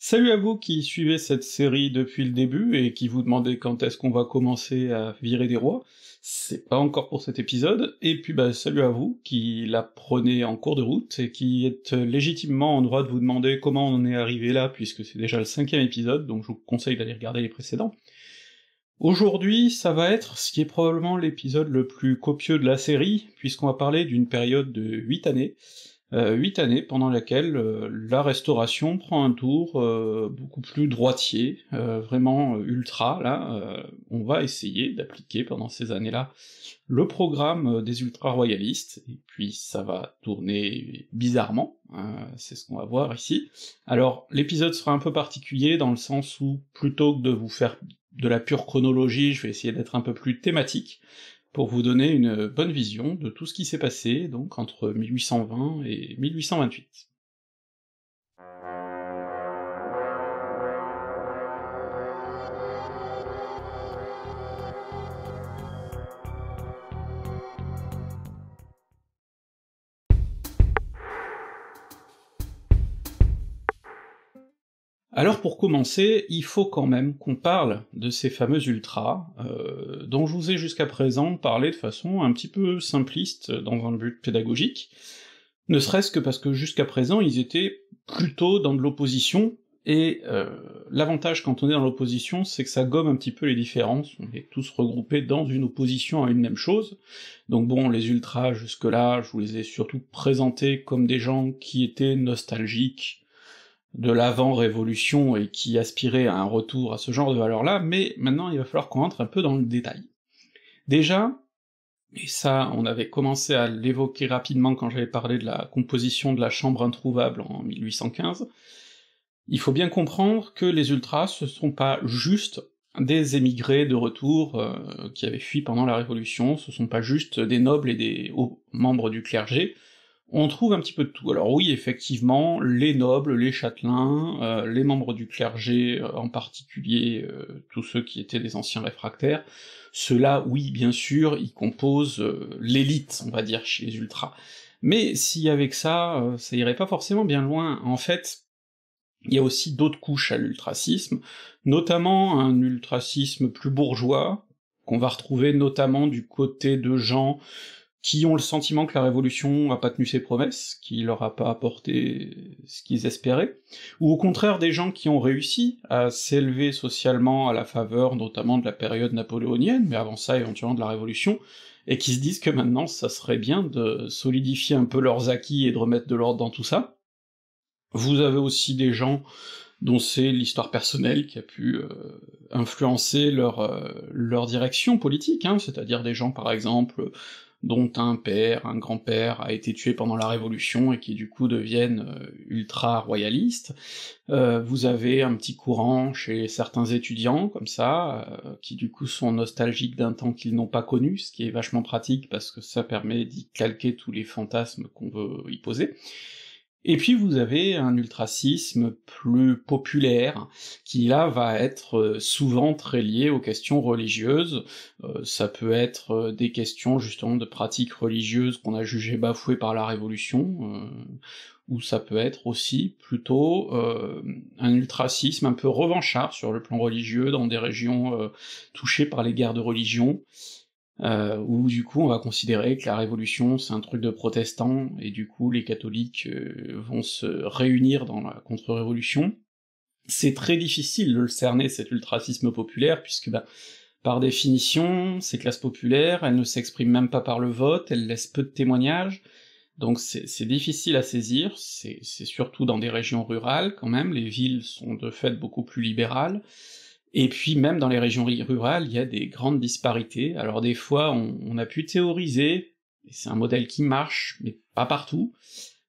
Salut à vous qui suivez cette série depuis le début et qui vous demandez quand est-ce qu'on va commencer à virer des rois. C'est pas encore pour cet épisode. Et puis bah salut à vous qui la prenez en cours de route et qui êtes légitimement en droit de vous demander comment on en est arrivé là puisque c'est déjà le cinquième épisode, donc je vous conseille d'aller regarder les précédents. Aujourd'hui, ça va être ce qui est probablement l'épisode le plus copieux de la série, puisqu'on va parler d'une période de 8 années, euh, huit années pendant lesquelles euh, la restauration prend un tour euh, beaucoup plus droitier, vraiment ultra, là, on va essayer d'appliquer pendant ces années-là le programme des ultra-royalistes, et puis ça va tourner bizarrement, hein, c'est ce qu'on va voir ici. Alors l'épisode sera un peu particulier dans le sens où, plutôt que de vous faire de la pure chronologie, je vais essayer d'être un peu plus thématique, pour vous donner une bonne vision de tout ce qui s'est passé donc entre 1820 et 1828. Alors pour commencer, il faut quand même qu'on parle de ces fameux ultras, euh, dont je vous ai jusqu'à présent parlé de façon un petit peu simpliste dans un but pédagogique, ne serait-ce que parce que jusqu'à présent ils étaient plutôt dans de l'opposition, et euh, l'avantage quand on est dans l'opposition, c'est que ça gomme un petit peu les différences, on est tous regroupés dans une opposition à une même chose, donc bon, les ultras jusque-là, je vous les ai surtout présentés comme des gens qui étaient nostalgiques, de l'avant-révolution et qui aspirait à un retour à ce genre de valeur-là, mais maintenant il va falloir qu'on entre un peu dans le détail. Déjà, et ça on avait commencé à l'évoquer rapidement quand j'avais parlé de la composition de la Chambre introuvable en 1815, il faut bien comprendre que les ultras, ce sont pas juste des émigrés de retour euh, qui avaient fui pendant la Révolution, ce sont pas juste des nobles et des hauts membres du clergé, on trouve un petit peu de tout. Alors oui, effectivement, les nobles, les châtelains, euh, les membres du clergé, euh, en particulier euh, tous ceux qui étaient des anciens réfractaires, ceux-là, oui, bien sûr, ils composent l'élite, on va dire, chez les ultras. Mais si avec ça, ça irait pas forcément bien loin. En fait, il y a aussi d'autres couches à l'ultracisme, notamment un ultracisme plus bourgeois, qu'on va retrouver notamment du côté de gens qui ont le sentiment que la révolution a pas tenu ses promesses, qui leur a pas apporté ce qu'ils espéraient, ou au contraire des gens qui ont réussi à s'élever socialement à la faveur notamment de la période napoléonienne, mais avant ça éventuellement de la révolution, et qui se disent que maintenant ça serait bien de solidifier un peu leurs acquis et de remettre de l'ordre dans tout ça. Vous avez aussi des gens dont c'est l'histoire personnelle qui a pu euh, influencer leur, euh, leur direction politique, hein, c'est-à-dire des gens par exemple dont un père, un grand-père a été tué pendant la Révolution et qui du coup deviennent euh, ultra-royalistes. Euh, vous avez un petit courant chez certains étudiants, comme ça, euh, qui du coup sont nostalgiques d'un temps qu'ils n'ont pas connu, ce qui est vachement pratique parce que ça permet d'y calquer tous les fantasmes qu'on veut y poser. Et puis vous avez un ultracisme plus populaire, qui là va être euh, souvent très lié aux questions religieuses. Euh, ça peut être euh, des questions justement de pratiques religieuses qu'on a jugées bafouées par la Révolution, ou ça peut être aussi plutôt un ultracisme un peu revanchard sur le plan religieux dans des régions touchées par les guerres de religion euh, où du coup on va considérer que la révolution c'est un truc de protestant, et du coup les catholiques euh, vont se réunir dans la contre-révolution. C'est très difficile de le cerner, cet ultracisme populaire, puisque bah, par définition, ces classes populaires, elles ne s'expriment même pas par le vote, elles laissent peu de témoignages, donc c'est difficile à saisir, c'est surtout dans des régions rurales quand même, les villes sont de fait beaucoup plus libérales, et puis même dans les régions rurales, il y a des grandes disparités. Alors des fois, on, a pu théoriser, et c'est un modèle qui marche, mais pas partout,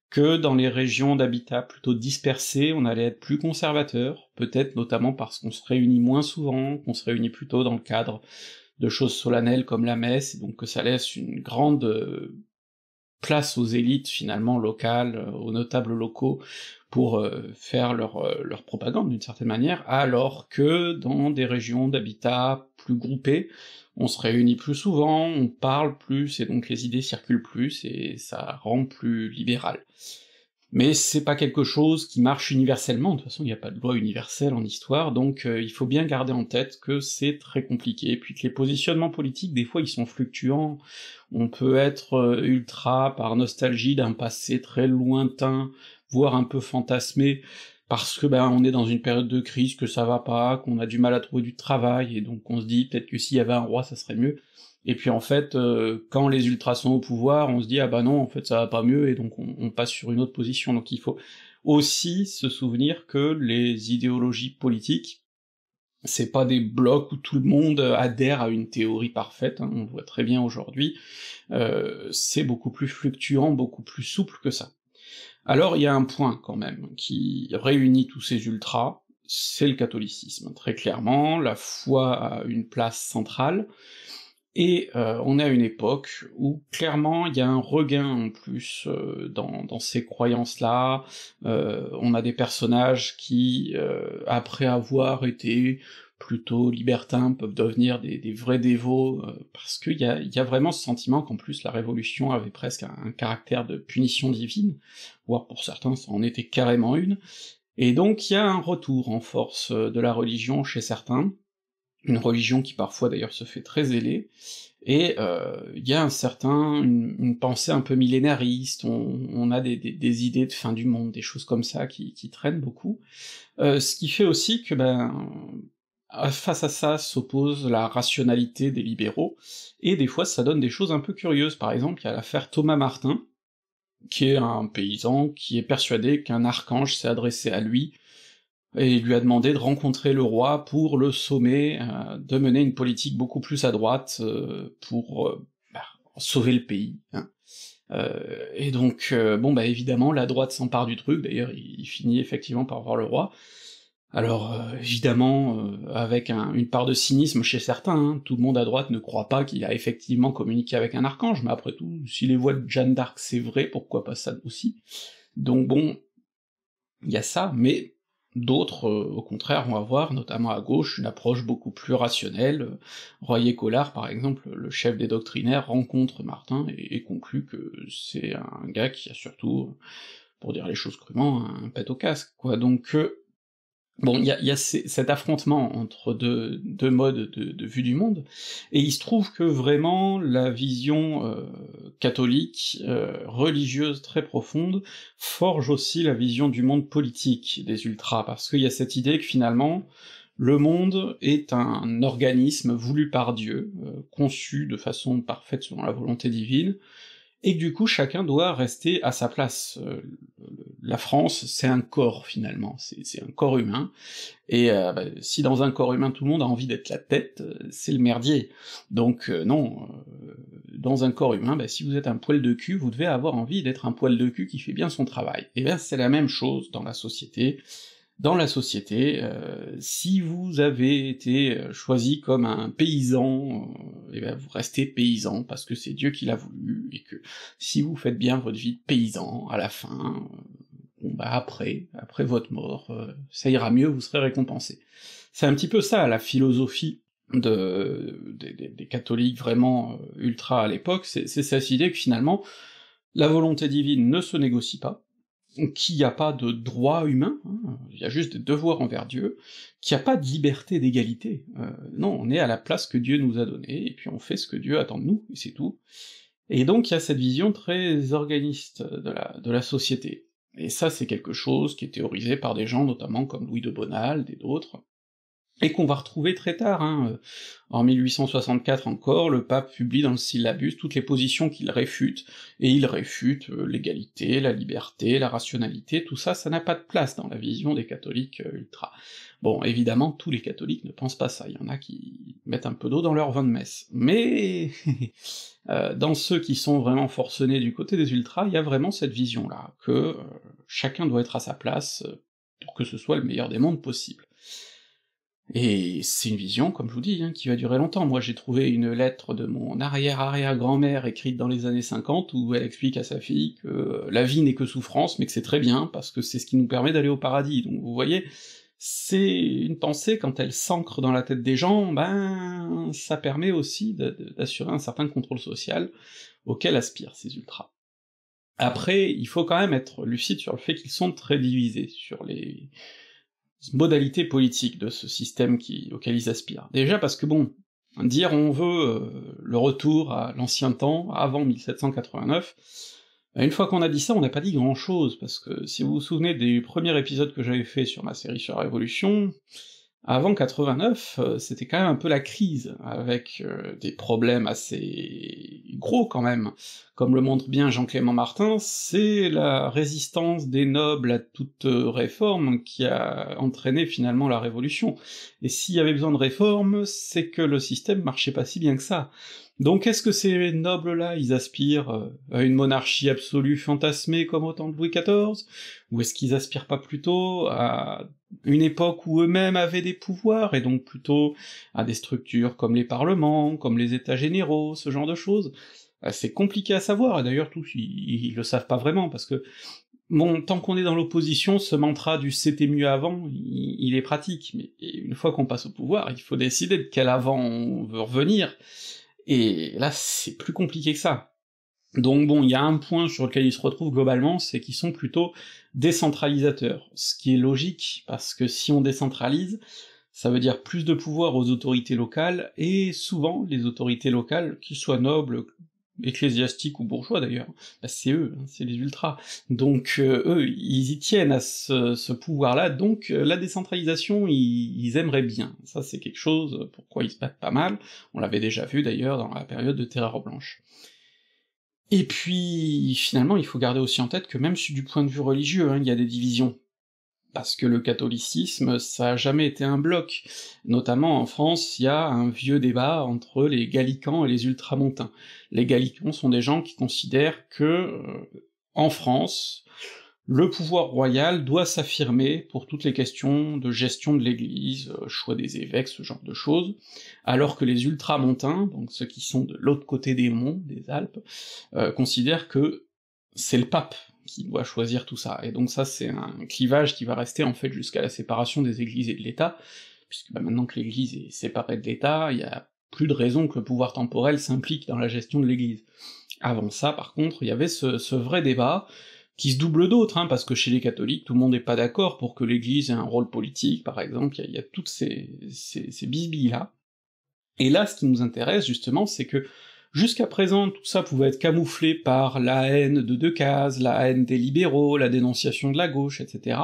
que dans les régions d'habitat plutôt dispersées, on allait être plus conservateur, peut-être notamment parce qu'on se réunit moins souvent, qu'on se réunit plutôt dans le cadre de choses solennelles comme la messe, donc que ça laisse une grande euh, place aux élites finalement locales, euh, aux notables locaux, pour euh, faire leur, euh, leur propagande d'une certaine manière, alors que dans des régions d'habitat plus groupées, on se réunit plus souvent, on parle plus, et donc les idées circulent plus, et ça rend plus libéral mais c'est pas quelque chose qui marche universellement, de toute façon il n'y a pas de loi universelle en histoire, donc euh, il faut bien garder en tête que c'est très compliqué, et puis que les positionnements politiques, des fois, ils sont fluctuants, on peut être euh, ultra par nostalgie d'un passé très lointain, voire un peu fantasmé, parce que ben on est dans une période de crise, que ça va pas, qu'on a du mal à trouver du travail, et donc on se dit peut-être que s'il y avait un roi, ça serait mieux. Et puis en fait, euh, quand les ultras sont au pouvoir, on se dit ah bah non, en fait ça va pas mieux, et donc on, passe sur une autre position. Donc il faut aussi se souvenir que les idéologies politiques, c'est pas des blocs où tout le monde adhère à une théorie parfaite. Hein, on le voit très bien aujourd'hui. Euh, c'est beaucoup plus fluctuant, beaucoup plus souple que ça. Alors il y a un point quand même qui réunit tous ces ultras, c'est le catholicisme. Très clairement, la foi a une place centrale. Et euh, on est à une époque où clairement il y a un regain en plus euh, dans, ces croyances-là. Euh, on a des personnages qui, après avoir été plutôt libertins, peuvent devenir des, vrais dévots, parce qu'il y a, vraiment ce sentiment qu'en plus la Révolution avait presque un, un, caractère de punition divine, voire pour certains ça en était carrément une. Et donc il y a un retour en force de la religion chez certains, une religion qui parfois d'ailleurs se fait très zélée, et euh, il y a un certain, une, pensée un peu millénariste, on, a des, des, idées de fin du monde, des choses comme ça qui, qui traînent beaucoup, euh, ce qui fait aussi que ben euh, face à ça s'oppose la rationalité des libéraux, et des fois ça donne des choses un peu curieuses, par exemple il y a l'affaire Thomas Martin, qui est un paysan qui est persuadé qu'un archange s'est adressé à lui et il lui a demandé de rencontrer le roi pour le sommer euh, de mener une politique beaucoup plus à droite euh, pour euh, bah, sauver le pays. Hein. et donc, bon bah évidemment, la droite s'empare du truc, d'ailleurs il, finit effectivement par voir le roi. Alors évidemment, avec une part de cynisme chez certains, hein, tout le monde à droite ne croit pas qu'il a effectivement communiqué avec un archange, mais après tout, si les voix de Jeanne d'Arc c'est vrai, pourquoi pas ça aussi Donc bon, il y a ça, mais D'autres, euh, au contraire, vont avoir, notamment à gauche, une approche beaucoup plus rationnelle. Royer Collard, par exemple, le chef des doctrinaires, rencontre Martin et, conclut que c'est un gars qui a surtout, pour dire les choses crûment, un pet au casque, quoi. Donc, euh, Bon, il y a, cet affrontement entre deux, modes de, vue du monde, et il se trouve que vraiment la vision euh, catholique, euh, religieuse très profonde, forge aussi la vision du monde politique des ultras, parce qu'il y a cette idée que finalement, le monde est un organisme voulu par Dieu, euh, conçu de façon parfaite selon la volonté divine, et du coup chacun doit rester à sa place. Euh, la France, c'est un corps finalement, c'est un corps humain, et euh, bah, si dans un corps humain tout le monde a envie d'être la tête, euh, c'est le merdier. Donc non, dans un corps humain, bah, si vous êtes un poil de cul, vous devez avoir envie d'être un poil de cul qui fait bien son travail. Et bien c'est la même chose dans la société, dans la société. Euh, si vous avez été euh, choisi comme un paysan, et euh, eh ben, vous restez paysan parce que c'est Dieu qui l'a voulu, et que si vous faites bien votre vie de paysan, à la fin, bah après, après votre mort, ça ira mieux, vous serez récompensé. C'est un petit peu ça la philosophie de, des catholiques vraiment ultra à l'époque, c'est cette idée que finalement, la volonté divine ne se négocie pas, qu'il n'y a pas de droit humain, hein. il y a juste des devoirs envers Dieu, qu'il n'y a pas de liberté d'égalité. Euh, non, on est à la place que Dieu nous a donnée, et puis on fait ce que Dieu attend de nous, et c'est tout. Et donc il y a cette vision très organiste de la, de la société. Et ça, c'est quelque chose qui est théorisé par des gens notamment comme Louis de Bonald et d'autres, et qu'on va retrouver très tard. Hein. Euh, en 1864 encore, le pape publie dans le syllabus toutes les positions qu'il réfute, et il réfute euh, l'égalité, la liberté, la rationalité, tout ça, ça n'a pas de place dans la vision des catholiques euh, ultra. Bon, évidemment, tous les catholiques ne pensent pas ça, il y en a qui mettent un peu d'eau dans leur vin de messe, mais dans ceux qui sont vraiment forcenés du côté des ultras, il y a vraiment cette vision-là, que chacun doit être à sa place pour que ce soit le meilleur des mondes possible. Et c'est une vision, comme je vous dis, hein, qui va durer longtemps. Moi, j'ai trouvé une lettre de mon arrière-arrière-grand-mère écrite dans les années 50 où elle explique à sa fille que euh, la vie n'est que souffrance, mais que c'est très bien, parce que c'est ce qui nous permet d'aller au paradis. Donc vous voyez, c'est une pensée, quand elle s'ancre dans la tête des gens, ben ça permet aussi d'assurer un certain contrôle social auquel aspirent ces ultras. Après, il faut quand même être lucide sur le fait qu'ils sont très divisés sur les modalité politique de ce système qui, auquel ils aspirent. Déjà parce que bon, dire on veut euh, le retour à l'ancien temps, avant 1789, ben, une fois qu'on a dit ça, on n'a pas dit grand-chose, parce que si vous vous souvenez des premiers épisodes que j'avais fait sur ma série sur la Révolution, avant 89, euh, c'était quand même un peu la crise, avec euh, des problèmes assez gros quand même. Comme le montre bien Jean-Clément Martin, c'est la résistance des nobles à toute euh, réforme qui a entraîné finalement la révolution. Et s'il y avait besoin de réforme, c'est que le système marchait pas si bien que ça. Donc est-ce que ces nobles-là, ils aspirent à une monarchie absolue fantasmée comme au temps de Louis XIV Ou est-ce qu'ils aspirent pas plutôt à une époque où eux-mêmes avaient des pouvoirs, et donc plutôt à des structures comme les parlements, comme les états généraux, ce genre de choses. Euh, c'est compliqué à savoir, et d'ailleurs tous ils, le savent pas vraiment, parce que bon, tant qu'on est dans l'opposition, ce mantra du c'était mieux avant, il, il, est pratique, mais une fois qu'on passe au pouvoir, il faut décider de quel avant on veut revenir, et là c'est plus compliqué que ça. Donc bon, il y a un point sur lequel ils se retrouvent globalement, c'est qu'ils sont plutôt décentralisateur, ce qui est logique, parce que si on décentralise, ça veut dire plus de pouvoir aux autorités locales, et souvent les autorités locales, qu'ils soient nobles, ecclésiastiques ou bourgeois d'ailleurs, bah c'est eux, hein, c'est les ultras. Donc euh, eux, ils y tiennent à ce, pouvoir-là, donc euh, la décentralisation, ils, ils, aimeraient bien. Ça c'est quelque chose pourquoi ils se battent pas mal, on l'avait déjà vu d'ailleurs dans la période de Terreur Blanche. Et puis finalement, il faut garder aussi en tête que même du point de vue religieux, hein, il y a des divisions. Parce que le catholicisme, ça a jamais été un bloc. Notamment en France, il y a un vieux débat entre les gallicans et les ultramontains. Les gallicans sont des gens qui considèrent que, euh, en France, le pouvoir royal doit s'affirmer pour toutes les questions de gestion de l'Église, euh, choix des évêques, ce genre de choses, alors que les ultramontains, donc ceux qui sont de l'autre côté des monts, des Alpes, euh, considèrent que c'est le pape qui doit choisir tout ça. Et donc ça, c'est un clivage qui va rester en fait jusqu'à la séparation des Églises et de l'État, puisque bah, maintenant que l'Église est séparée de l'État, il y a plus de raison que le pouvoir temporel s'implique dans la gestion de l'Église. Avant ça, par contre, il y avait ce, ce vrai débat qui se double d'autres, hein, parce que chez les catholiques, tout le monde n'est pas d'accord pour que l'Église ait un rôle politique, par exemple, il y, a toutes ces, ces, ces bisbilles-là. Et là, ce qui nous intéresse, justement, c'est que Jusqu'à présent, tout ça pouvait être camouflé par la haine de Decazes, la haine des libéraux, la dénonciation de la gauche, etc.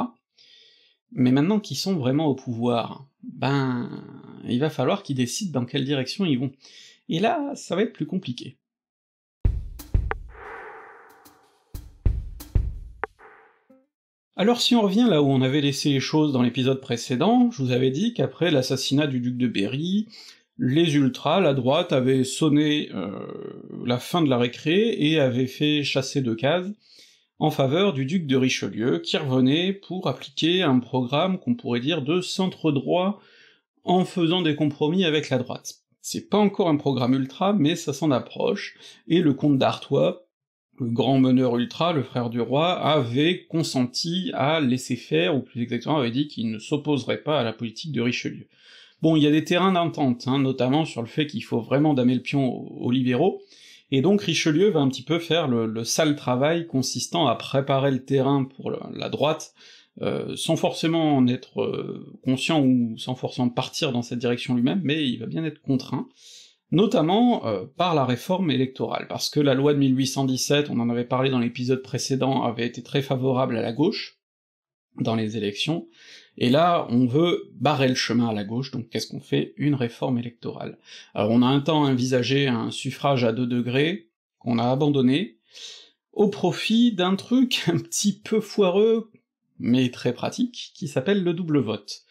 Mais maintenant qu'ils sont vraiment au pouvoir, ben, il va falloir qu'ils décident dans quelle direction ils vont. Et là, ça va être plus compliqué. Alors si on revient là où on avait laissé les choses dans l'épisode précédent, je vous avais dit qu'après l'assassinat du duc de Berry, les ultras, la droite, avaient sonné euh, la fin de la récré et avaient fait chasser de cases en faveur du duc de Richelieu, qui revenait pour appliquer un programme qu'on pourrait dire de centre-droit en faisant des compromis avec la droite. C'est pas encore un programme ultra, mais ça s'en approche, et le comte d'Artois le grand meneur ultra, le frère du roi, avait consenti à laisser faire, ou plus exactement avait dit qu'il ne s'opposerait pas à la politique de Richelieu. Bon, il y a des terrains d'entente, hein, notamment sur le fait qu'il faut vraiment damer le pion aux, libéraux, et donc Richelieu va un petit peu faire le, sale travail consistant à préparer le terrain pour la droite, euh, sans forcément en être euh, conscient ou sans forcément partir dans cette direction lui-même, mais il va bien être contraint notamment euh, par la réforme électorale, parce que la loi de 1817, on en avait parlé dans l'épisode précédent, avait été très favorable à la gauche dans les élections, et là on veut barrer le chemin à la gauche, donc qu'est-ce qu'on fait Une réforme électorale. Alors on a un temps envisagé un suffrage à 2 degrés, qu'on a abandonné, au profit d'un truc un petit peu foireux, mais très pratique, qui s'appelle le double vote.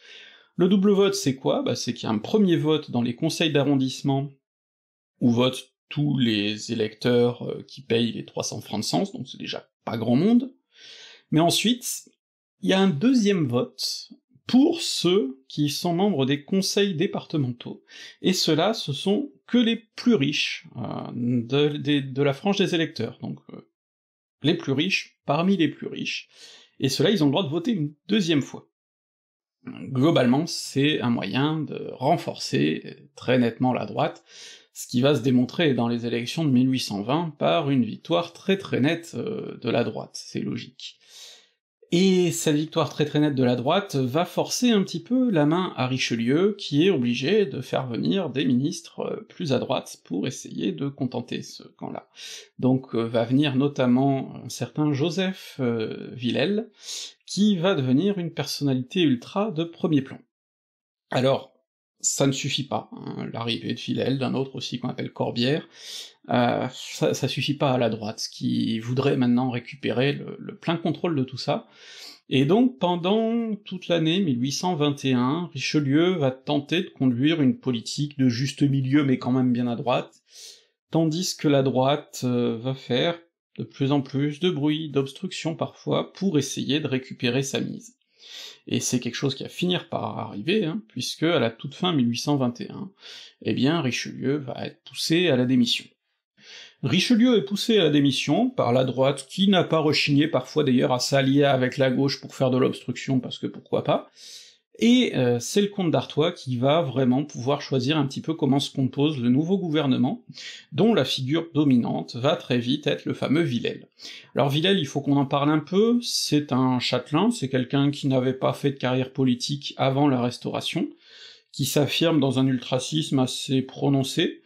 Le double vote, c'est quoi bah, C'est qu'il y a un premier vote dans les conseils d'arrondissement où votent tous les électeurs euh, qui payent les 300 francs de sens, donc c'est déjà pas grand monde. Mais ensuite, il y a un deuxième vote pour ceux qui sont membres des conseils départementaux, et ceux-là, ce sont que les plus riches euh, de, la frange des électeurs, donc euh, les plus riches parmi les plus riches, et ceux-là, ils ont le droit de voter une deuxième fois. Globalement, c'est un moyen de renforcer très nettement la droite, ce qui va se démontrer dans les élections de 1820 par une victoire très très nette euh, de la droite, c'est logique. Et cette victoire très très nette de la droite va forcer un petit peu la main à Richelieu, qui est obligé de faire venir des ministres euh, plus à droite pour essayer de contenter ce camp-là. Donc euh, va venir notamment un certain Joseph Villel, Villèle, qui va devenir une personnalité ultra de premier plan. Alors, ça ne suffit pas. Hein. L'arrivée de Philel, d'un autre aussi qu'on appelle Corbière, euh, ça, suffit pas à la droite, qui voudrait maintenant récupérer le, plein contrôle de tout ça. Et donc pendant toute l'année 1821, Richelieu va tenter de conduire une politique de juste milieu mais quand même bien à droite, tandis que la droite euh, va faire de plus en plus de bruit, d'obstruction parfois, pour essayer de récupérer sa mise et c'est quelque chose qui va finir par arriver, hein, puisque à la toute fin 1821, eh bien Richelieu va être poussé à la démission. Richelieu est poussé à la démission par la droite, qui n'a pas rechigné parfois d'ailleurs à s'allier avec la gauche pour faire de l'obstruction, parce que pourquoi pas, et euh, c'est le comte d'Artois qui va vraiment pouvoir choisir un petit peu comment se compose le nouveau gouvernement, dont la figure dominante va très vite être le fameux Villèle. Alors Villèle, il faut qu'on en parle un peu, c'est un châtelain, c'est quelqu'un qui n'avait pas fait de carrière politique avant la Restauration, qui s'affirme dans un ultracisme assez prononcé,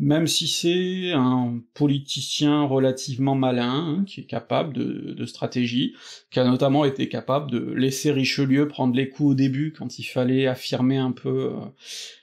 même si c'est un politicien relativement malin, hein, qui est capable de, de, stratégie, qui a notamment été capable de laisser Richelieu prendre les coups au début quand il fallait affirmer un peu euh,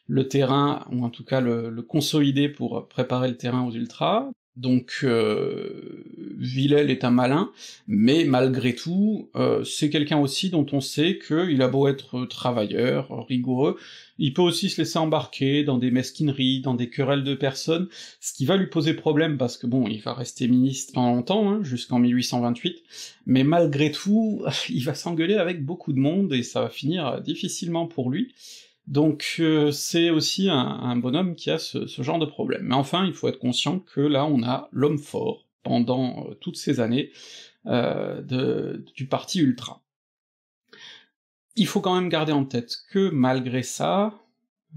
le terrain, ou en tout cas le, le consolider pour préparer le terrain aux ultras, donc euh, Villèle est un malin, mais malgré tout, euh, c'est quelqu'un aussi dont on sait qu'il a beau être travailleur, rigoureux, il peut aussi se laisser embarquer dans des mesquineries, dans des querelles de personnes, ce qui va lui poser problème parce que bon, il va rester ministre pendant longtemps, hein, jusqu'en 1828, mais malgré tout, il va s'engueuler avec beaucoup de monde et ça va finir difficilement pour lui. Donc euh, c'est aussi un, bonhomme qui a ce, genre de problème. Mais enfin, il faut être conscient que là, on a l'homme fort pendant euh, toutes ces années euh, du parti ultra. Il faut quand même garder en tête que malgré ça,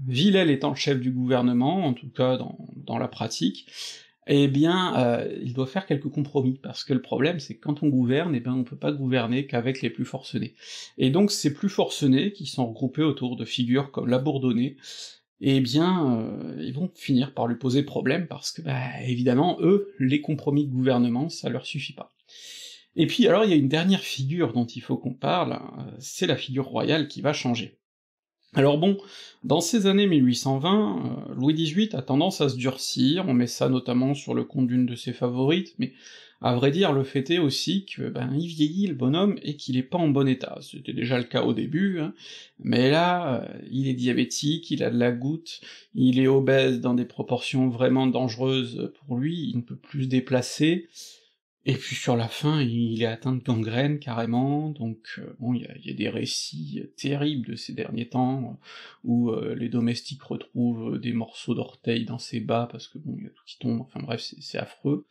Villèle étant le chef du gouvernement, en tout cas dans la pratique, eh bien, euh, il doit faire quelques compromis, parce que le problème, c'est que quand on gouverne, eh ben, on ne peut pas gouverner qu'avec les plus forcenés. Et donc, ces plus forcenés, qui sont regroupés autour de figures comme la Bourdonnée, eh bien, euh, ils vont finir par lui poser problème, parce que, bah, évidemment, eux, les compromis de gouvernement, ça leur suffit pas. Et puis, alors, il y a une dernière figure dont il faut qu'on parle, euh, c'est la figure royale qui va changer. Alors bon, dans ces années 1820, euh, Louis XVIII a tendance à se durcir, on met ça notamment sur le compte d'une de ses favorites, mais à vrai dire, le fait est aussi que ben il vieillit le bonhomme et qu'il est pas en bon état. C'était déjà le cas au début, hein. mais là, euh, il est diabétique, il a de la goutte, il est obèse dans des proportions vraiment dangereuses pour lui, il ne peut plus se déplacer, et puis sur la fin, il est atteint de gangrène carrément, donc euh, bon, il y, a des récits euh, terribles de ces derniers temps euh, où les domestiques retrouvent des morceaux d'orteils dans ses bas parce que bon, il y a tout qui tombe. Enfin bref, c'est affreux.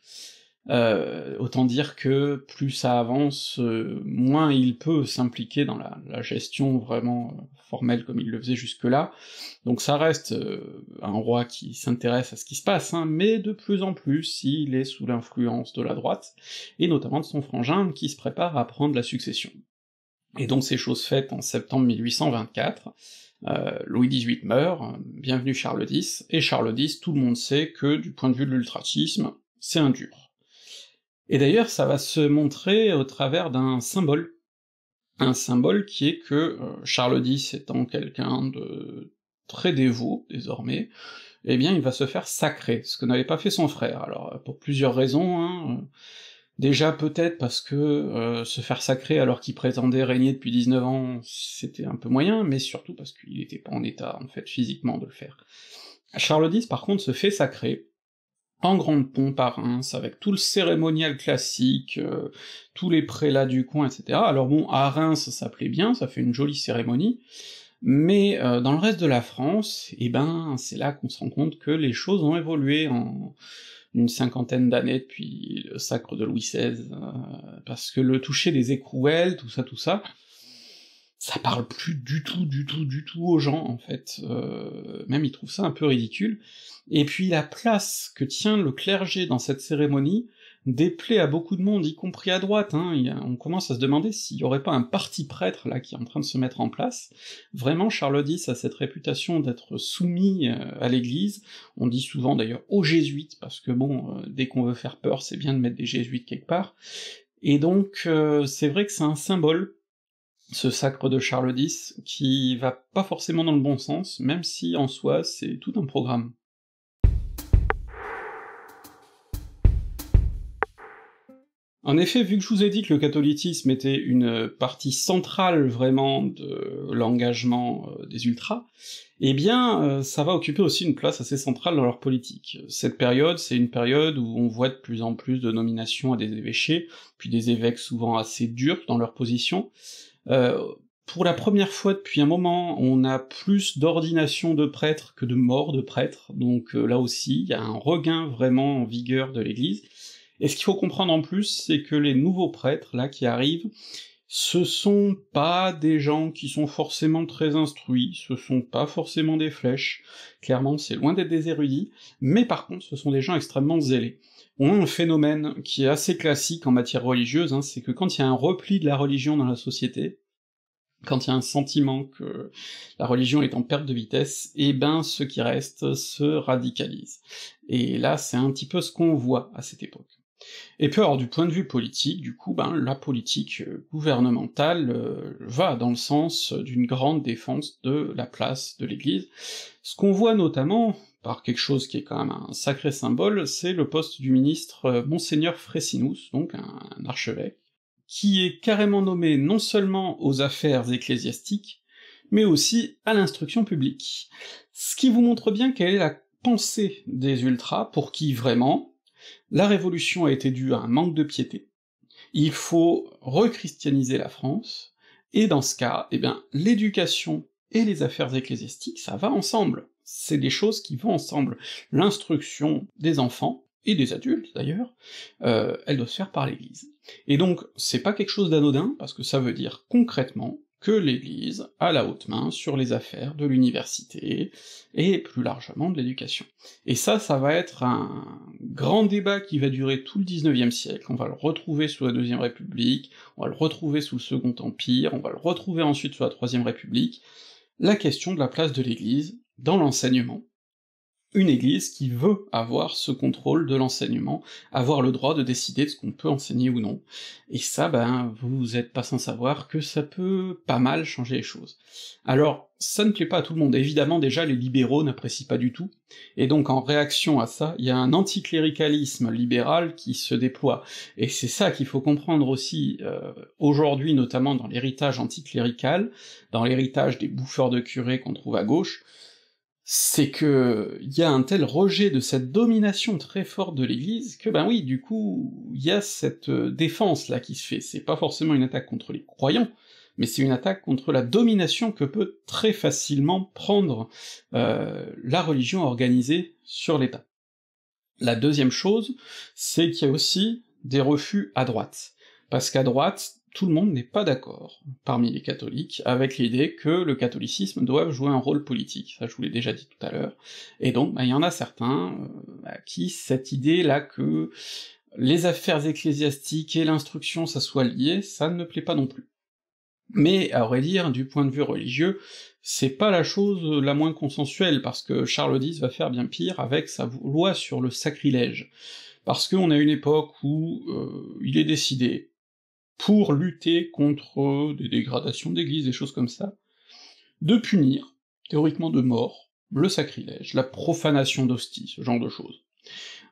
Euh, autant dire que plus ça avance, euh, moins il peut s'impliquer dans la, gestion vraiment euh, formelle comme il le faisait jusque-là. Donc ça reste un roi qui s'intéresse à ce qui se passe, hein, mais de plus en plus il est sous l'influence de la droite, et notamment de son frangin qui se prépare à prendre la succession. Et donc ces choses faites en septembre 1824, Louis XVIII meurt, bienvenue Charles X, et Charles X, tout le monde sait que du point de vue de l'ultratisme, c'est un dur. Et d'ailleurs, ça va se montrer au travers d'un symbole. Un symbole qui est que euh, Charles X étant quelqu'un de très dévot désormais, eh bien il va se faire sacrer, ce que n'avait pas fait son frère. Alors euh, pour plusieurs raisons, hein. Euh, déjà peut-être parce que se faire sacrer alors qu'il prétendait régner depuis 19 ans, c'était un peu moyen, mais surtout parce qu'il n'était pas en état en fait physiquement de le faire. Charles X par contre se fait sacrer, en grande pompe à Reims, avec tout le cérémonial classique, euh, tous les prélats du coin, etc. Alors bon, à Reims, ça plaît bien, ça fait une jolie cérémonie, mais euh, dans le reste de la France, eh ben, c'est là qu'on se rend compte que les choses ont évolué en une cinquantaine d'années depuis le sacre de Louis XVI, euh, parce que le toucher des écrouelles, tout ça, tout ça, ça parle plus du tout, du tout, du tout aux gens, en fait. Euh, même ils trouvent ça un peu ridicule. Et puis la place que tient le clergé dans cette cérémonie déplaît à beaucoup de monde, y compris à droite. Hein. on commence à se demander s'il n'y aurait pas un parti prêtre là qui est en train de se mettre en place. Vraiment, Charles X a cette réputation d'être soumis euh, à l'Église. On dit souvent d'ailleurs aux jésuites, parce que bon, euh, dès qu'on veut faire peur, c'est bien de mettre des jésuites quelque part. Et donc, c'est vrai que c'est un symbole ce sacre de Charles X, qui va pas forcément dans le bon sens, même si en soi c'est tout un programme. En effet, vu que je vous ai dit que le catholicisme était une partie centrale vraiment de l'engagement euh, des ultras, eh bien euh, ça va occuper aussi une place assez centrale dans leur politique. Cette période, c'est une période où on voit de plus en plus de nominations à des évêchés, puis des évêques souvent assez durs dans leur position, euh, pour la première fois depuis un moment, on a plus d'ordination de prêtres que de morts de prêtres, donc euh, là aussi, il y a un regain vraiment en vigueur de l'Église. Et ce qu'il faut comprendre en plus, c'est que les nouveaux prêtres, là, qui arrivent, ce sont pas des gens qui sont forcément très instruits, ce sont pas forcément des flèches, clairement c'est loin d'être des érudits, mais par contre ce sont des gens extrêmement zélés. On a un phénomène qui est assez classique en matière religieuse, hein, c'est que quand il y a un repli de la religion dans la société, quand il y a un sentiment que la religion est en perte de vitesse, eh ben ce qui reste se radicalise. Et là c'est un petit peu ce qu'on voit à cette époque. Et puis alors du point de vue politique, du coup, ben la politique euh, gouvernementale euh, va dans le sens d'une grande défense de la place de l'Église. Ce qu'on voit notamment par quelque chose qui est quand même un sacré symbole, c'est le poste du ministre euh, Monseigneur Fressinus, donc un archevêque, qui est carrément nommé non seulement aux affaires ecclésiastiques, mais aussi à l'instruction publique. Ce qui vous montre bien quelle est la pensée des ultras pour qui vraiment, la Révolution a été due à un manque de piété. Il faut rechristianiser la France, et dans ce cas, eh bien, l'éducation et les affaires ecclésiastiques, ça va ensemble. C'est des choses qui vont ensemble. L'instruction des enfants, et des adultes d'ailleurs, euh, elle doit se faire par l'Église. Et donc, c'est pas quelque chose d'anodin, parce que ça veut dire concrètement que l'Église a la haute main sur les affaires de l'université, et plus largement de l'éducation. Et ça, ça va être un grand débat qui va durer tout le 19e siècle, on va le retrouver sous la Deuxième République, on va le retrouver sous le Second Empire, on va le retrouver ensuite sous la Troisième République, la question de la place de l'Église dans l'enseignement, une Église qui veut avoir ce contrôle de l'enseignement, avoir le droit de décider de ce qu'on peut enseigner ou non. Et ça, ben, vous êtes pas sans savoir que ça peut pas mal changer les choses. Alors, ça ne plaît pas à tout le monde. Évidemment, déjà, les libéraux n'apprécient pas du tout. Et donc, en réaction à ça, il y a un anticléricalisme libéral qui se déploie. Et c'est ça qu'il faut comprendre aussi euh, aujourd'hui, notamment dans l'héritage anticlérical, dans l'héritage des bouffeurs de curés qu'on trouve à gauche, c'est que y a un tel rejet de cette domination très forte de l'Église que ben oui, du coup, il y a cette euh, défense là qui se fait. C'est pas forcément une attaque contre les croyants, mais c'est une attaque contre la domination que peut très facilement prendre euh, la religion organisée sur l'État. La deuxième chose, c'est qu'il y a aussi des refus à droite, parce qu'à droite, tout le monde n'est pas d'accord, parmi les catholiques, avec l'idée que le catholicisme doit jouer un rôle politique, ça je vous l'ai déjà dit tout à l'heure, et donc bah, il y en a certains à euh, bah, qui cette idée-là que les affaires ecclésiastiques et l'instruction ça soit lié, ça ne plaît pas non plus. Mais à vrai dire, du point de vue religieux, c'est pas la chose la moins consensuelle, parce que Charles X va faire bien pire avec sa loi sur le sacrilège, parce qu'on a une époque où euh, il est décidé pour lutter contre euh, des dégradations d'église, des choses comme ça, de punir, théoriquement de mort, le sacrilège, la profanation d'hostie, ce genre de choses.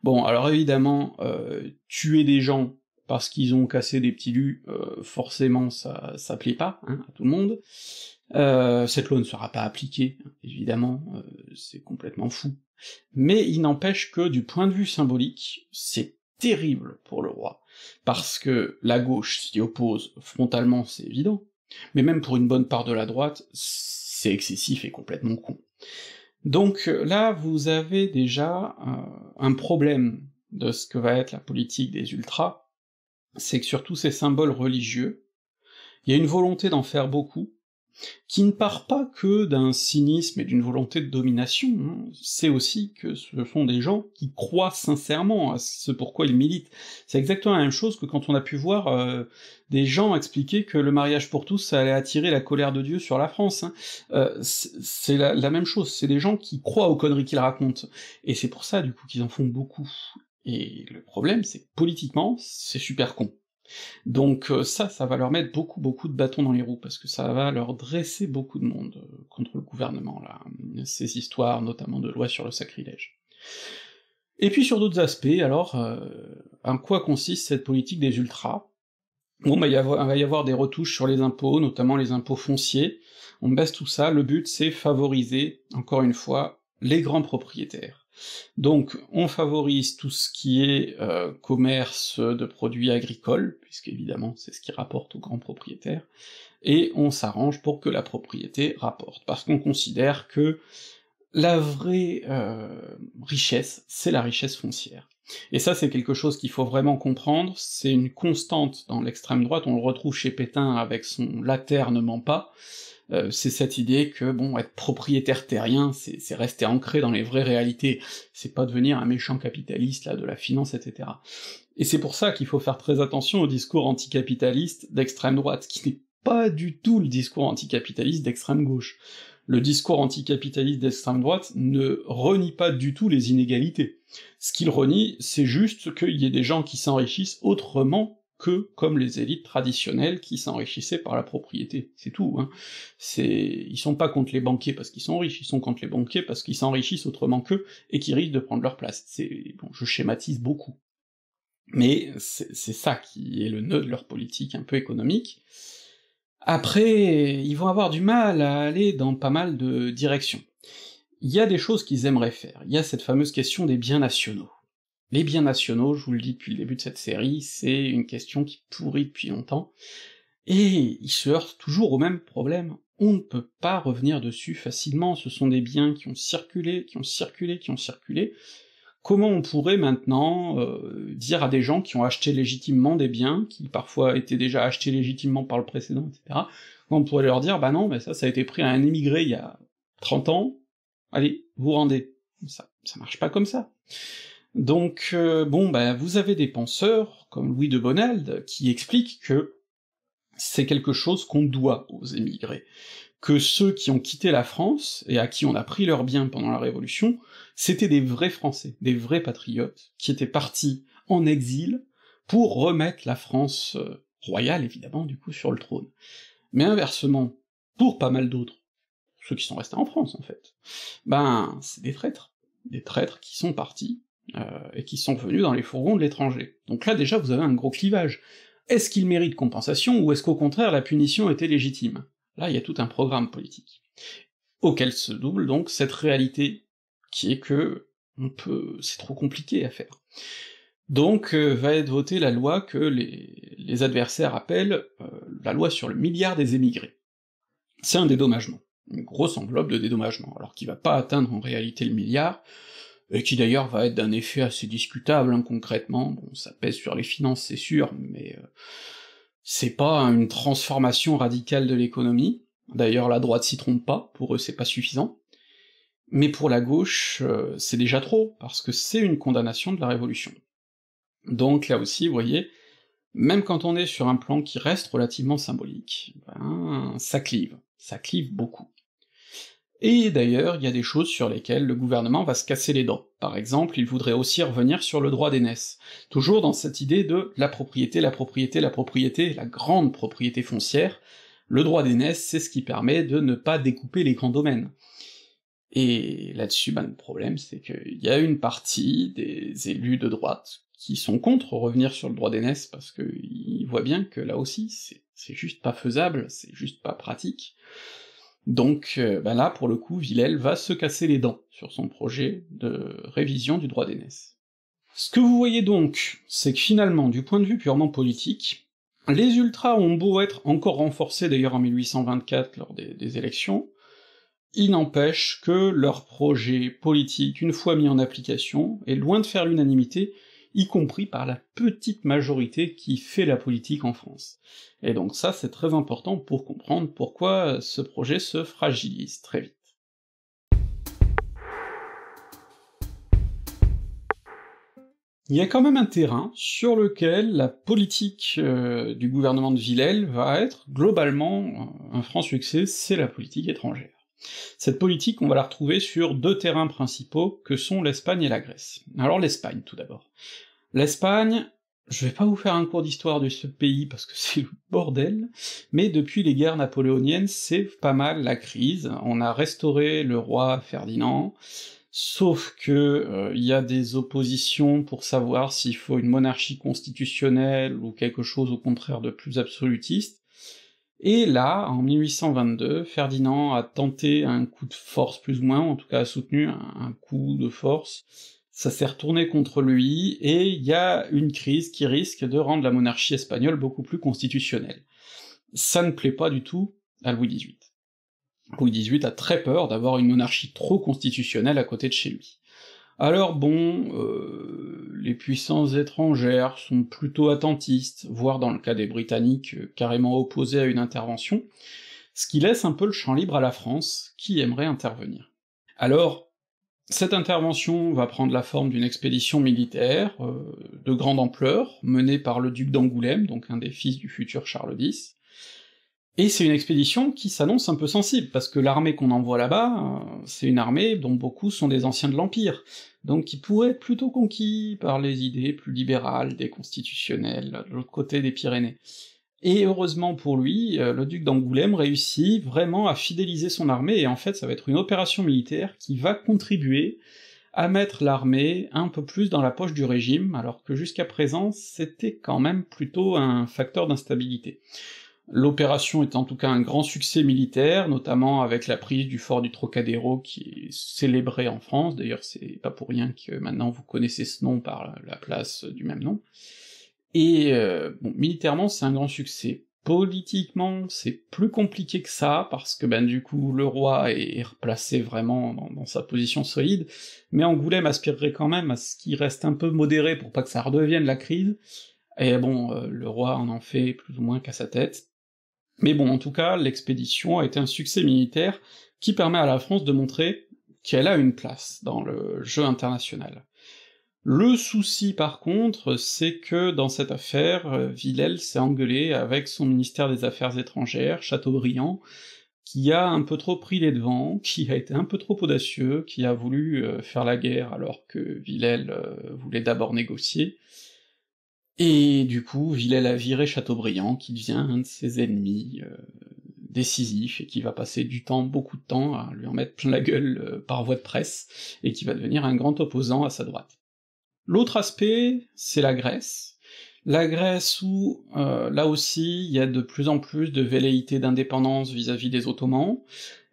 Bon, alors évidemment, euh, tuer des gens parce qu'ils ont cassé des petits lus, euh, forcément ça, ça plaît pas hein, à tout le monde. cette loi ne sera pas appliquée, hein, évidemment, c'est complètement fou. Mais il n'empêche que du point de vue symbolique, c'est terrible pour le roi, parce que la gauche s'y oppose frontalement, c'est évident, mais même pour une bonne part de la droite, c'est excessif et complètement con. Donc euh, là, vous avez déjà euh, un problème de ce que va être la politique des ultras, c'est que sur tous ces symboles religieux, il y a une volonté d'en faire beaucoup, qui ne part pas que d'un cynisme et d'une volonté de domination, hein. c'est aussi que ce sont des gens qui croient sincèrement à ce pourquoi ils militent. C'est exactement la même chose que quand on a pu voir euh, des gens expliquer que le mariage pour tous allait attirer la colère de Dieu sur la France. Hein. Euh, c'est la, la même chose, c'est des gens qui croient aux conneries qu'ils racontent, et c'est pour ça du coup qu'ils en font beaucoup. Et le problème, c'est que politiquement, c'est super con. Donc euh, ça, ça va leur mettre beaucoup, beaucoup de bâtons dans les roues, parce que ça va leur dresser beaucoup de monde euh, contre le gouvernement, là, euh, ces histoires, notamment de loi sur le sacrilège. Et puis sur d'autres aspects, alors, en quoi consiste cette politique des ultras Bon, bah, il va y avoir des retouches sur les impôts, notamment les impôts fonciers, on baisse tout ça, le but c'est favoriser, encore une fois, les grands propriétaires. Donc on favorise tout ce qui est euh, commerce de produits agricoles, évidemment, c'est ce qui rapporte aux grands propriétaires, et on s'arrange pour que la propriété rapporte, parce qu'on considère que la vraie euh, richesse, c'est la richesse foncière. Et ça, c'est quelque chose qu'il faut vraiment comprendre, c'est une constante dans l'extrême droite, on le retrouve chez Pétain avec son « la terre ne ment pas », euh, c'est cette idée que, bon, être propriétaire terrien, c'est rester ancré dans les vraies réalités, c'est pas devenir un méchant capitaliste, là, de la finance, etc. Et c'est pour ça qu'il faut faire très attention au discours anticapitaliste d'extrême droite, qui n'est pas du tout le discours anticapitaliste d'extrême gauche. Le discours anticapitaliste d'extrême droite ne renie pas du tout les inégalités. Ce qu'il renie, c'est juste qu'il y ait des gens qui s'enrichissent autrement que comme les élites traditionnelles qui s'enrichissaient par la propriété. C'est tout, hein. C'est... Ils sont pas contre les banquiers parce qu'ils sont riches, ils sont contre les banquiers parce qu'ils s'enrichissent autrement qu'eux et qui risquent de prendre leur place. C'est... Bon, je schématise beaucoup. Mais c'est ça qui est le nœud de leur politique un peu économique. Après, ils vont avoir du mal à aller dans pas mal de directions. Il y a des choses qu'ils aimeraient faire. Il y a cette fameuse question des biens nationaux. Les biens nationaux, je vous le dis depuis le début de cette série, c'est une question qui pourrit depuis longtemps, et ils se heurtent toujours au même problème, on ne peut pas revenir dessus facilement, ce sont des biens qui ont circulé, qui ont circulé, qui ont circulé. Comment on pourrait maintenant euh, dire à des gens qui ont acheté légitimement des biens, qui parfois étaient déjà achetés légitimement par le précédent, etc., on pourrait leur dire, bah non, mais ça, ça a été pris à un émigré il y a 30 ans, allez, vous rendez. Ça, ça marche pas comme ça. Donc euh, bon, bah vous avez des penseurs comme Louis de Bonald qui expliquent que c'est quelque chose qu'on doit aux émigrés, que ceux qui ont quitté la France et à qui on a pris leurs biens pendant la Révolution, c'était des vrais Français, des vrais patriotes qui étaient partis en exil pour remettre la France euh, royale évidemment du coup sur le trône. Mais inversement, pour pas mal d'autres, ceux qui sont restés en France en fait, ben c'est des traîtres, des traîtres qui sont partis euh, et qui sont venus dans les fourgons de l'étranger. Donc là déjà vous avez un gros clivage. Est-ce qu'ils méritent compensation, ou est-ce qu'au contraire la punition était légitime Là il y a tout un programme politique, auquel se double donc cette réalité qui est que on peut... c'est trop compliqué à faire. Donc euh, va être votée la loi que les, adversaires appellent euh, la loi sur le milliard des émigrés. C'est un dédommagement, une grosse enveloppe de dédommagement, alors qui va pas atteindre en réalité le milliard, et qui d'ailleurs va être d'un effet assez discutable hein, concrètement, bon ça pèse sur les finances c'est sûr, mais euh, c'est pas une transformation radicale de l'économie, d'ailleurs la droite s'y trompe pas, pour eux c'est pas suffisant, mais pour la gauche euh, c'est déjà trop, parce que c'est une condamnation de la révolution. Donc là aussi, vous voyez, même quand on est sur un plan qui reste relativement symbolique, ben, ça clive, ça clive beaucoup. Et d'ailleurs, il y a des choses sur lesquelles le gouvernement va se casser les dents. Par exemple, il voudrait aussi revenir sur le droit des d'aînesse, toujours dans cette idée de la propriété, la propriété, la propriété, la grande propriété foncière. Le droit d'aînesse, c'est ce qui permet de ne pas découper les grands domaines. Et là-dessus, ben, le problème, c'est qu'il y a une partie des élus de droite qui sont contre revenir sur le droit des d'aînesse, parce qu'ils voient bien que là aussi, c'est juste pas faisable, c'est juste pas pratique. Donc euh, ben là, pour le coup, Villèle va se casser les dents sur son projet de révision du droit d'aînesse. Ce que vous voyez donc, c'est que finalement, du point de vue purement politique, les ultras ont beau être encore renforcés d'ailleurs en 1824 lors des, des élections, il n'empêche que leur projet politique, une fois mis en application, est loin de faire l'unanimité, y compris par la petite majorité qui fait la politique en France. Et donc ça, c'est très important pour comprendre pourquoi euh, ce projet se fragilise très vite. Il y a quand même un terrain sur lequel la politique euh, du gouvernement de Villèle va être globalement euh, un franc succès, c'est la politique étrangère. Cette politique, on va la retrouver sur deux terrains principaux que sont l'Espagne et la Grèce. Alors l'Espagne, tout d'abord. L'Espagne, je vais pas vous faire un cours d'histoire de ce pays parce que c'est le bordel, mais depuis les guerres napoléoniennes, c'est pas mal la crise. On a restauré le roi Ferdinand, sauf que euh, il y a des oppositions pour savoir s'il faut une monarchie constitutionnelle ou quelque chose au contraire de plus absolutiste. Et là, en 1822, Ferdinand a tenté un coup de force plus ou moins, en tout cas a soutenu un coup de force, ça s'est retourné contre lui, et il y a une crise qui risque de rendre la monarchie espagnole beaucoup plus constitutionnelle. Ça ne plaît pas du tout à Louis XVIII. Louis XVIII a très peur d'avoir une monarchie trop constitutionnelle à côté de chez lui. Alors bon, euh, les puissances étrangères sont plutôt attentistes, voire dans le cas des Britanniques, euh, carrément opposés à une intervention, ce qui laisse un peu le champ libre à la France, qui aimerait intervenir. Alors, cette intervention va prendre la forme d'une expédition militaire euh, de grande ampleur, menée par le duc d'Angoulême, donc un des fils du futur Charles X, et c'est une expédition qui s'annonce un peu sensible, parce que l'armée qu'on envoie là-bas, euh, c'est une armée dont beaucoup sont des anciens de l'Empire, donc qui pourrait être plutôt conquis par les idées plus libérales, des constitutionnels de l'autre côté des Pyrénées. Et heureusement pour lui, euh, le duc d'Angoulême réussit vraiment à fidéliser son armée, et en fait ça va être une opération militaire qui va contribuer à mettre l'armée un peu plus dans la poche du régime, alors que jusqu'à présent c'était quand même plutôt un facteur d'instabilité. L'opération est en tout cas un grand succès militaire, notamment avec la prise du fort du Trocadéro qui est célébré en France, d'ailleurs c'est pas pour rien que maintenant vous connaissez ce nom par la place du même nom. Et euh, bon, militairement c'est un grand succès. Politiquement c'est plus compliqué que ça, parce que ben du coup le roi est replacé vraiment dans, sa position solide, mais Angoulême aspirerait quand même à ce qu'il reste un peu modéré pour pas que ça redevienne la crise, et bon, euh, le roi en en fait plus ou moins qu'à sa tête, mais bon, en tout cas, l'expédition a été un succès militaire qui permet à la France de montrer qu'elle a une place dans le jeu international. Le souci, par contre, c'est que dans cette affaire, euh, Villèle s'est engueulé avec son ministère des Affaires étrangères, Chateaubriand, qui a un peu trop pris les devants, qui a été un peu trop audacieux, qui a voulu euh, faire la guerre alors que Villèle euh, voulait d'abord négocier, et du coup, Villèle a viré Chateaubriand, qui devient un de ses ennemis euh, décisifs, et qui va passer du temps, beaucoup de temps, à lui en mettre plein la gueule euh, par voie de presse, et qui va devenir un grand opposant à sa droite. L'autre aspect, c'est la Grèce. La Grèce où, euh, là aussi, il y a de plus en plus de velléités d'indépendance vis-à-vis des Ottomans,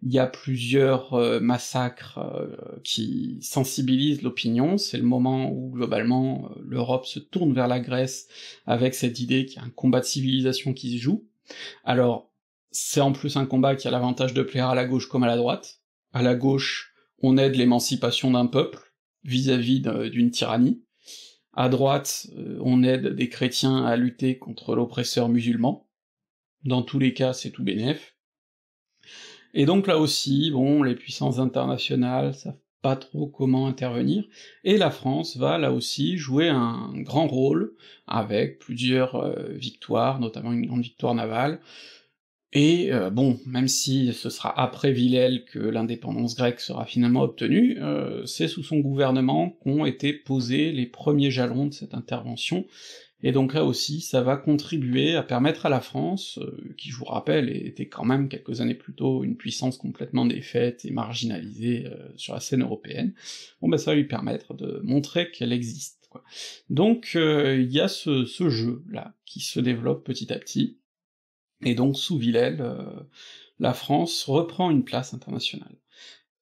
il y a plusieurs euh, massacres euh, qui sensibilisent l'opinion. C'est le moment où globalement euh, l'Europe se tourne vers la Grèce avec cette idée qu'il y a un combat de civilisation qui se joue. Alors c'est en plus un combat qui a l'avantage de plaire à la gauche comme à la droite. À la gauche, on aide l'émancipation d'un peuple vis-à-vis d'une tyrannie. À droite, on aide des chrétiens à lutter contre l'oppresseur musulman. Dans tous les cas, c'est tout bénéf. Et donc là aussi, bon, les puissances internationales savent pas trop comment intervenir, et la France va là aussi jouer un grand rôle, avec plusieurs euh, victoires, notamment une grande victoire navale, et euh, bon, même si ce sera après Villèle que l'indépendance grecque sera finalement obtenue, euh, c'est sous son gouvernement qu'ont été posés les premiers jalons de cette intervention, et donc là aussi, ça va contribuer à permettre à la France, euh, qui je vous rappelle était quand même quelques années plus tôt une puissance complètement défaite et marginalisée euh, sur la scène européenne, bon ben ça va lui permettre de montrer qu'elle existe. Quoi. Donc euh, il y a ce, ce jeu-là qui se développe petit à petit, et donc sous Villèle, la France reprend une place internationale.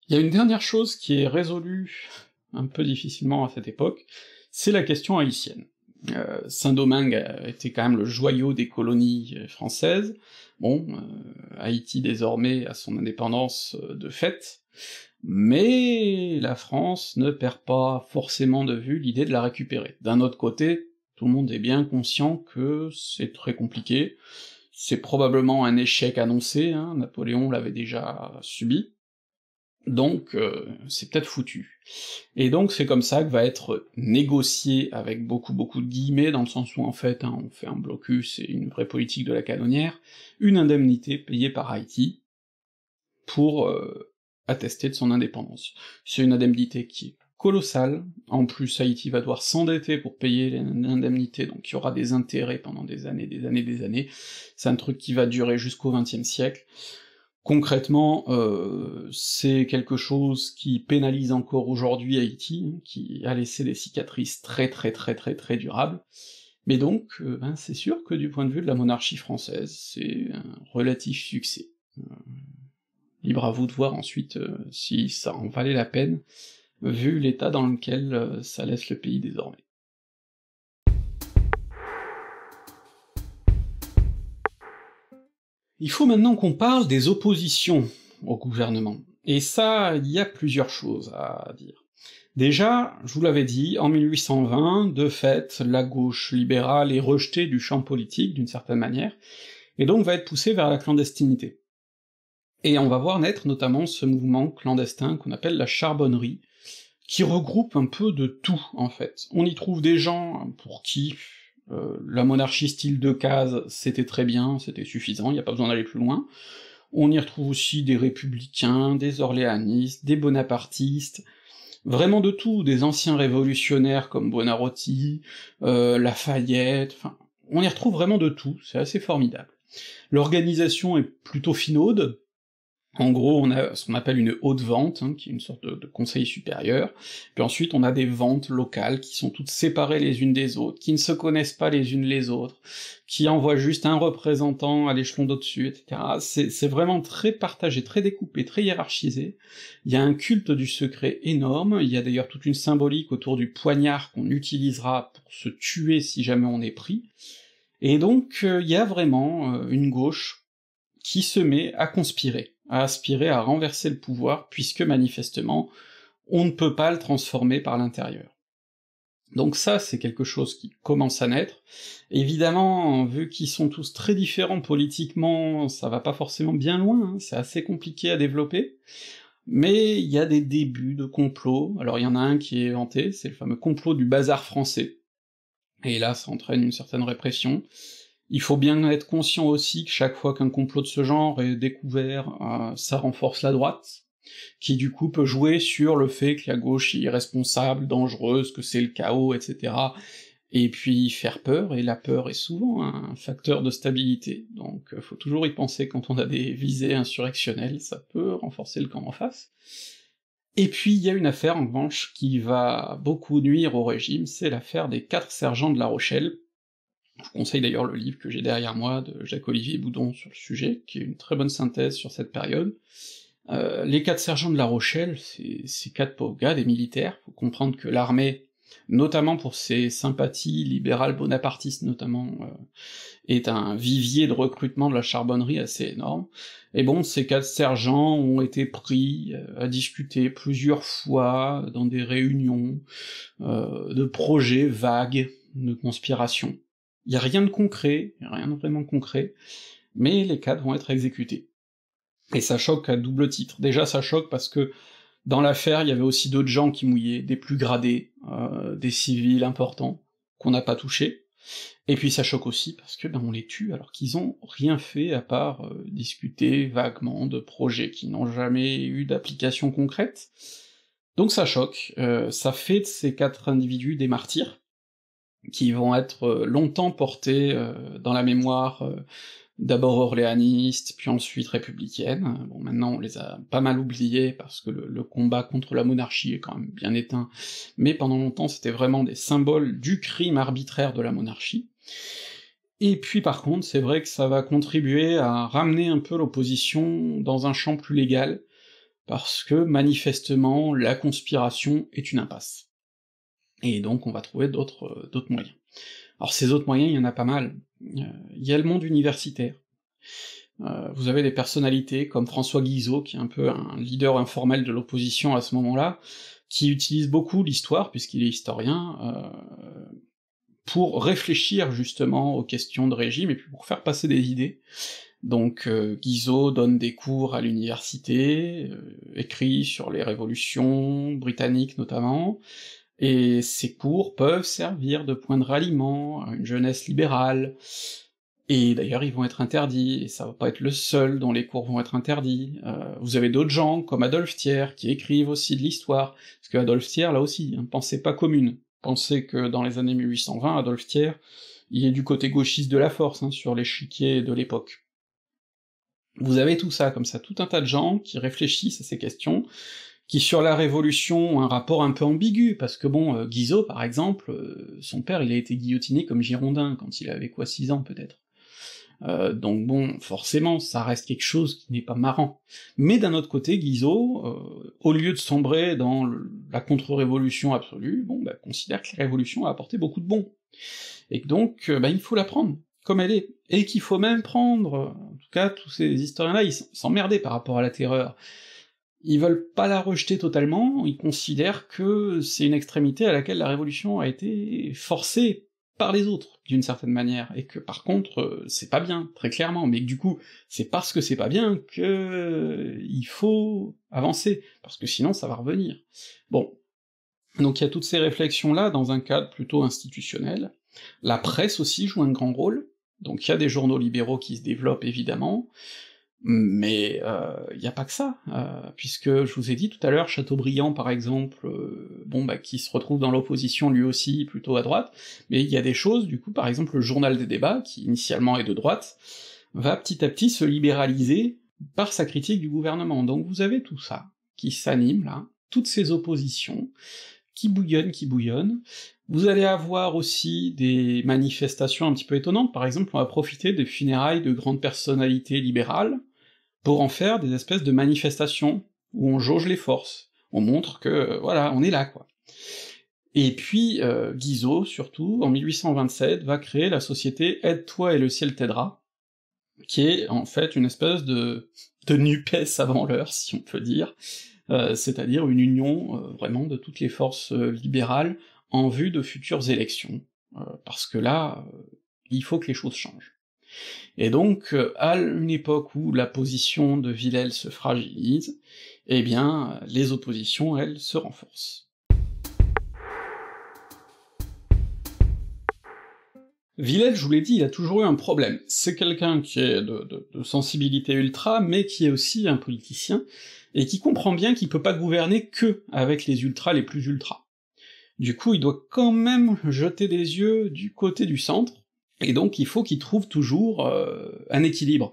Il y a une dernière chose qui est résolue un peu difficilement à cette époque, c'est la question haïtienne. Euh, Saint-Domingue était quand même le joyau des colonies euh, françaises. Bon, euh, Haïti désormais a son indépendance de fait, mais la France ne perd pas forcément de vue l'idée de la récupérer. D'un autre côté, tout le monde est bien conscient que c'est très compliqué, c'est probablement un échec annoncé, hein, Napoléon l'avait déjà subi, donc euh, c'est peut-être foutu. Et donc c'est comme ça que va être négocié avec beaucoup beaucoup de guillemets, dans le sens où en fait hein, on fait un blocus et une vraie politique de la canonnière, une indemnité payée par Haïti pour euh, attester de son indépendance. C'est une indemnité qui est colossale, en plus Haïti va devoir s'endetter pour payer l'indemnité, donc il y aura des intérêts pendant des années, des années, des années, c'est un truc qui va durer jusqu'au XXe siècle. Concrètement, euh, c'est quelque chose qui pénalise encore aujourd'hui Haïti, hein, qui a laissé des cicatrices très très très très très durables. Mais donc, euh, ben, c'est sûr que du point de vue de la monarchie française, c'est un relatif succès. Euh, libre à vous de voir ensuite si ça en valait la peine, vu l'état dans lequel ça laisse le pays désormais. Il faut maintenant qu'on parle des oppositions au gouvernement. Et ça, il y a plusieurs choses à dire. Déjà, je vous l'avais dit, en 1820, de fait, la gauche libérale est rejetée du champ politique, d'une certaine manière, et donc va être poussée vers la clandestinité. Et on va voir naître notamment ce mouvement clandestin qu'on appelle la charbonnerie, qui regroupe un peu de tout, en fait. On y trouve des gens pour qui euh, la monarchie style de case, c'était très bien, c'était suffisant, il n'y a pas besoin d'aller plus loin. On y retrouve aussi des républicains, des orléanistes, des bonapartistes, vraiment de tout, des anciens révolutionnaires comme Buonarroti, euh, Lafayette, enfin, on y retrouve vraiment de tout, c'est assez formidable. L'organisation est plutôt finaude, en gros, on a ce qu'on appelle une haute vente, hein, qui est une sorte de, conseil supérieur, puis ensuite on a des ventes locales qui sont toutes séparées les unes des autres, qui ne se connaissent pas les unes les autres, qui envoient juste un représentant à l'échelon d'au-dessus, etc. C'est vraiment très partagé, très découpé, très hiérarchisé. Il y a un culte du secret énorme, il y a d'ailleurs toute une symbolique autour du poignard qu'on utilisera pour se tuer si jamais on est pris. Et donc, euh, il y a vraiment euh, une gauche qui se met à conspirer à aspirer à renverser le pouvoir, puisque manifestement, on ne peut pas le transformer par l'intérieur. Donc ça, c'est quelque chose qui commence à naître. Évidemment, vu qu'ils sont tous très différents politiquement, ça va pas forcément bien loin, hein, c'est assez compliqué à développer. Mais il y a des débuts de complots. Alors il y en a un qui est hanté, c'est le fameux complot du bazar français. Et là, ça entraîne une certaine répression. Il faut bien être conscient aussi que chaque fois qu'un complot de ce genre est découvert, euh, ça renforce la droite, qui du coup peut jouer sur le fait que la gauche est irresponsable, dangereuse, que c'est le chaos, etc. Et puis faire peur, et la peur est souvent un facteur de stabilité, donc euh, faut toujours y penser quand on a des visées insurrectionnelles, ça peut renforcer le camp en face. Et puis il y a une affaire en revanche qui va beaucoup nuire au régime, c'est l'affaire des quatre sergents de La Rochelle, je vous conseille d'ailleurs le livre que j'ai derrière moi de Jacques-Olivier Boudon sur le sujet, qui est une très bonne synthèse sur cette période. Euh, les quatre sergents de La Rochelle, c'est quatre pauvres gars, des militaires, faut comprendre que l'armée, notamment pour ses sympathies libérales bonapartistes notamment, euh, est un vivier de recrutement de la charbonnerie assez énorme. Et bon, ces quatre sergents ont été pris euh, à discuter plusieurs fois dans des réunions de projets vagues, de conspiration. Il a rien de concret, rien de vraiment concret, mais les cadres vont être exécutés. Et ça choque à double titre. Déjà, ça choque parce que dans l'affaire, il y avait aussi d'autres gens qui mouillaient, des plus gradés, euh, des civils importants, qu'on n'a pas touchés. Et puis ça choque aussi parce que ben on les tue alors qu'ils ont rien fait à part euh, discuter vaguement de projets qui n'ont jamais eu d'application concrète. Donc ça choque, euh, ça fait de ces quatre individus des martyrs, qui vont être euh, longtemps portés euh, dans la mémoire euh, d'abord orléaniste, puis ensuite républicaine. Bon, maintenant, on les a pas mal oubliés parce que le combat contre la monarchie est quand même bien éteint, mais pendant longtemps, c'était vraiment des symboles du crime arbitraire de la monarchie. Et puis par contre, c'est vrai que ça va contribuer à ramener un peu l'opposition dans un champ plus légal, parce que manifestement, la conspiration est une impasse et donc on va trouver d'autres euh, d'autres moyens. Alors ces autres moyens, il y en a pas mal. Euh, il y a le monde universitaire. Euh, vous avez des personnalités comme François Guizot, qui est un peu un leader informel de l'opposition à ce moment-là, qui utilise beaucoup l'histoire, puisqu'il est historien, pour réfléchir justement aux questions de régime et puis pour faire passer des idées. Donc Guizot donne des cours à l'université, écrit sur les révolutions britanniques notamment, et ces cours peuvent servir de point de ralliement à une jeunesse libérale, et d'ailleurs ils vont être interdits, et ça va pas être le seul dont les cours vont être interdits. Euh, vous avez d'autres gens, comme Adolphe Thiers, qui écrivent aussi de l'histoire, parce que Adolphe Thiers, là aussi, hein, pensée pas commune, pensez que dans les années 1820, Adolphe Thiers, il est du côté gauchiste de la force, hein, sur l'échiquier de l'époque. Vous avez tout ça, comme ça, tout un tas de gens qui réfléchissent à ces questions, qui sur la Révolution ont un rapport un peu ambigu, parce que bon, euh, Guizot, par exemple, euh, son père, il a été guillotiné comme Girondin, quand il avait quoi, 6 ans peut-être. Euh, donc bon, forcément, ça reste quelque chose qui n'est pas marrant. Mais d'un autre côté, Guizot, au lieu de sombrer dans la contre-révolution absolue, bon, bah, considère que la révolution a apporté beaucoup de bons et donc, bah, il faut la prendre comme elle est, et qu'il faut même prendre, en tout cas, tous ces historiens-là, ils s'emmerdaient par rapport à la terreur. Ils veulent pas la rejeter totalement, ils considèrent que c'est une extrémité à laquelle la révolution a été forcée par les autres, d'une certaine manière, et que par contre, euh, c'est pas bien, très clairement, mais que du coup, c'est parce que c'est pas bien que euh, il faut avancer, parce que sinon ça va revenir. Bon. Donc il y a toutes ces réflexions-là dans un cadre plutôt institutionnel. La presse aussi joue un grand rôle, donc il y a des journaux libéraux qui se développent évidemment, mais il euh, n'y a pas que ça, euh, puisque je vous ai dit tout à l'heure, Chateaubriand par exemple, euh, bon bah qui se retrouve dans l'opposition lui aussi, plutôt à droite, mais il y a des choses, du coup par exemple le journal des débats, qui initialement est de droite, va petit à petit se libéraliser par sa critique du gouvernement. Donc vous avez tout ça qui s'anime là, toutes ces oppositions, qui bouillonnent, qui bouillonnent. Vous allez avoir aussi des manifestations un petit peu étonnantes, par exemple on va profiter des funérailles de grandes personnalités libérales, pour en faire des espèces de manifestations où on jauge les forces, on montre que euh, voilà, on est là quoi. Et puis euh, Guizot, surtout, en 1827, va créer la société Aide-toi et le ciel t'aidera, qui est en fait une espèce de, de nupes avant l'heure, si on peut dire, euh, c'est-à-dire une union vraiment de toutes les forces libérales en vue de futures élections, parce que là, il faut que les choses changent. Et donc, euh, à une époque où la position de Villèle se fragilise, eh bien, les oppositions, elles, se renforcent. Villèle, je vous l'ai dit, il a toujours eu un problème. C'est quelqu'un qui est de, sensibilité ultra, mais qui est aussi un politicien, et qui comprend bien qu'il peut pas gouverner que avec les ultras les plus ultras. Du coup, il doit quand même jeter des yeux du côté du centre, et donc il faut qu'il trouve toujours euh, un équilibre.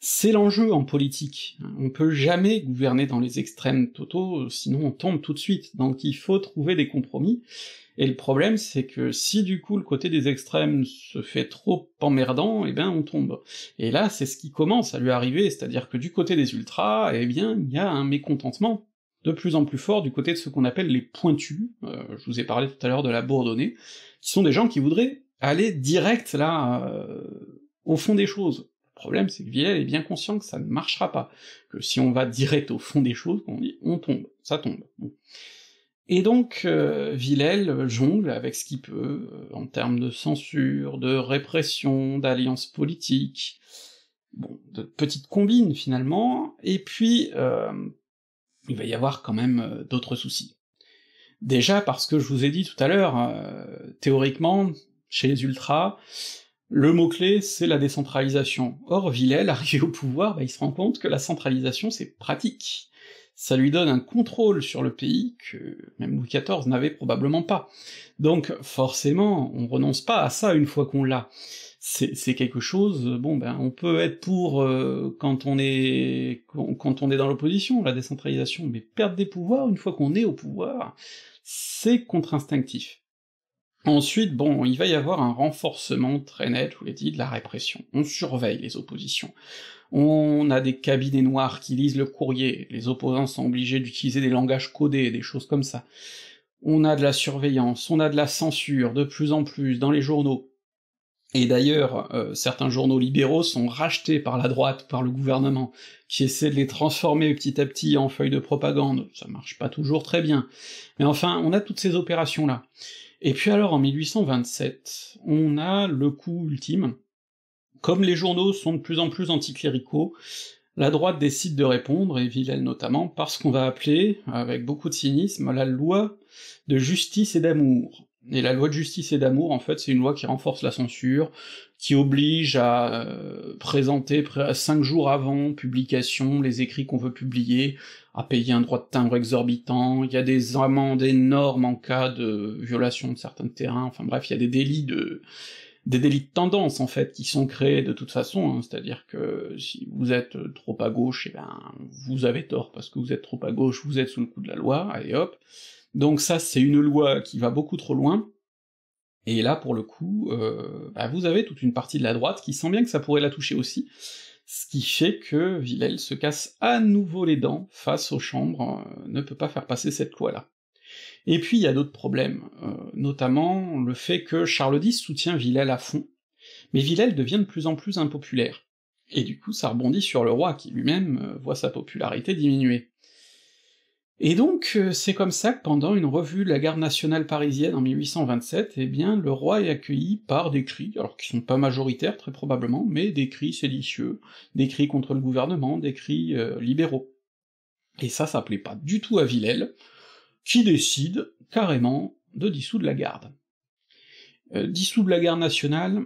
C'est l'enjeu en politique. On peut jamais gouverner dans les extrêmes totaux, sinon on tombe tout de suite. Donc il faut trouver des compromis. Et le problème, c'est que si du coup le côté des extrêmes se fait trop emmerdant, eh ben on tombe. Et là, c'est ce qui commence à lui arriver, c'est-à-dire que du côté des ultras, eh bien, il y a un mécontentement de plus en plus fort du côté de ce qu'on appelle les pointus, euh, je vous ai parlé tout à l'heure de la bourdonnée, qui sont des gens qui voudraient aller direct là euh, au fond des choses. Le problème, c'est que Villèle est bien conscient que ça ne marchera pas, que si on va direct au fond des choses, on dit on tombe, ça tombe. Et donc euh, Villèle jongle avec ce qu'il peut euh, en termes de censure, de répression, d'alliance politique, bon, de petites combines finalement, et puis il va y avoir quand même d'autres soucis. Déjà parce que je vous ai dit tout à l'heure, théoriquement, chez les ultras, le mot-clé, c'est la décentralisation. Or, Villèle, arrivé au pouvoir, bah, il se rend compte que la centralisation, c'est pratique. Ça lui donne un contrôle sur le pays que même Louis XIV n'avait probablement pas. Donc, forcément, on renonce pas à ça une fois qu'on l'a. C'est quelque chose, bon ben, on peut être pour euh, quand on est quand on est dans l'opposition, la décentralisation, mais perdre des pouvoirs une fois qu'on est au pouvoir, c'est contre-instinctif. Ensuite, bon, il va y avoir un renforcement très net, je vous l'ai dit, de la répression. On surveille les oppositions. On a des cabinets noirs qui lisent le courrier, les opposants sont obligés d'utiliser des langages codés, des choses comme ça. On a de la surveillance, on a de la censure, de plus en plus, dans les journaux. Et d'ailleurs, euh, certains journaux libéraux sont rachetés par la droite, par le gouvernement, qui essaie de les transformer petit à petit en feuilles de propagande. Ça marche pas toujours très bien. Mais enfin, on a toutes ces opérations-là. Et puis alors en 1827, on a le coup ultime. Comme les journaux sont de plus en plus anticléricaux, la droite décide de répondre, et Villèle notamment, par ce qu'on va appeler, avec beaucoup de cynisme, la loi de justice et d'amour. Et la loi de justice et d'amour, en fait, c'est une loi qui renforce la censure, qui oblige à euh, présenter cinq jours avant publication les écrits qu'on veut publier, à payer un droit de timbre exorbitant, il y a des amendes énormes en cas de violation de certains terrains, enfin bref, il y a des délits de des délits de tendance en fait qui sont créés de toute façon, hein. c'est-à-dire que si vous êtes trop à gauche, et eh ben vous avez tort parce que vous êtes trop à gauche, vous êtes sous le coup de la loi, et hop. Donc ça, c'est une loi qui va beaucoup trop loin, et là, pour le coup, euh, bah, vous avez toute une partie de la droite qui sent bien que ça pourrait la toucher aussi, ce qui fait que Villèle se casse à nouveau les dents face aux chambres, euh, ne peut pas faire passer cette loi-là. Et puis il y a d'autres problèmes, euh, notamment le fait que Charles X soutient Villèle à fond, mais Villèle devient de plus en plus impopulaire, et du coup ça rebondit sur le roi qui lui-même voit sa popularité diminuer. Et donc, euh, c'est comme ça que pendant une revue de la garde nationale parisienne en 1827, eh bien, le roi est accueilli par des cris, alors qui sont pas majoritaires très probablement, mais des cris séditieux, des cris contre le gouvernement, des cris euh, libéraux. Et ça, ça plaît pas du tout à Villèle, qui décide carrément de dissoudre la garde. Euh, dissoudre la garde nationale,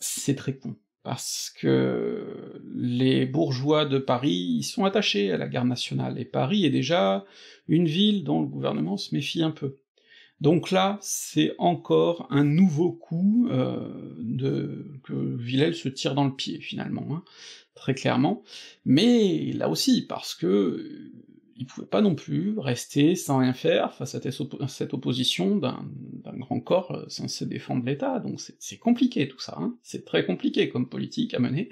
c'est très con parce que les bourgeois de Paris ils sont attachés à la guerre nationale, et Paris est déjà une ville dont le gouvernement se méfie un peu. Donc là, c'est encore un nouveau coup euh, de... que Villèle se tire dans le pied, finalement, hein, très clairement, mais là aussi, parce que il pouvait pas non plus rester sans rien faire face à cette opposition d'un grand corps euh, censé défendre l'État, donc c'est compliqué tout ça, hein c'est très compliqué comme politique à mener,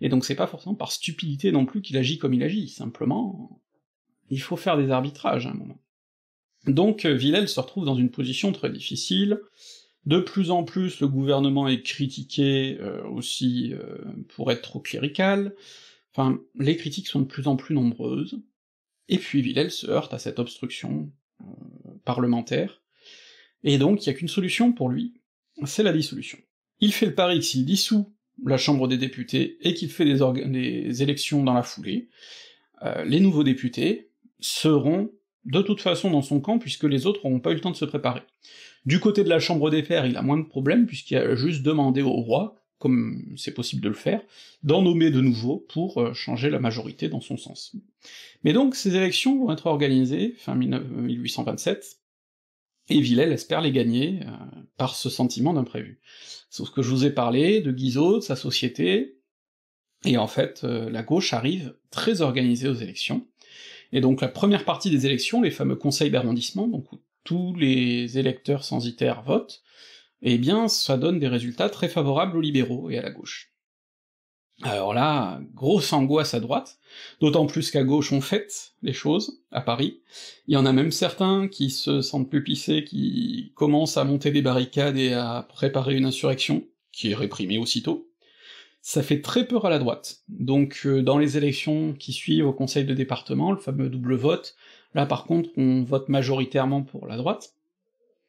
et donc c'est pas forcément par stupidité non plus qu'il agit comme il agit, simplement, il faut faire des arbitrages à un moment. Donc euh, Villèle se retrouve dans une position très difficile, de plus en plus le gouvernement est critiqué euh, aussi pour être trop clérical, enfin, les critiques sont de plus en plus nombreuses, et puis Villèle se heurte à cette obstruction euh, parlementaire, et donc il n'y a qu'une solution pour lui, c'est la dissolution. Il fait le pari que s'il dissout la Chambre des députés et qu'il fait des, élections dans la foulée, euh, les nouveaux députés seront de toute façon dans son camp puisque les autres n'auront pas eu le temps de se préparer. Du côté de la Chambre des Pairs, il a moins de problèmes puisqu'il a juste demandé au roi comme c'est possible de le faire, d'en nommer de nouveau pour euh, changer la majorité dans son sens. Mais donc ces élections vont être organisées fin 1827, euh, et Villèle espère les gagner euh, par ce sentiment d'imprévu. Sauf que je vous ai parlé de Guizot, de sa société, et en fait la gauche arrive très organisée aux élections, et donc la première partie des élections, les fameux conseils d'arrondissement, donc où tous les électeurs censitaires votent, eh bien ça donne des résultats très favorables aux libéraux et à la gauche. Alors là, grosse angoisse à droite, d'autant plus qu'à gauche on fête les choses, à Paris, il y en a même certains qui se sentent pupissés, qui commencent à monter des barricades et à préparer une insurrection, qui est réprimée aussitôt, ça fait très peur à la droite. Donc euh, dans les élections qui suivent au conseil de département, le fameux double vote, là par contre on vote majoritairement pour la droite,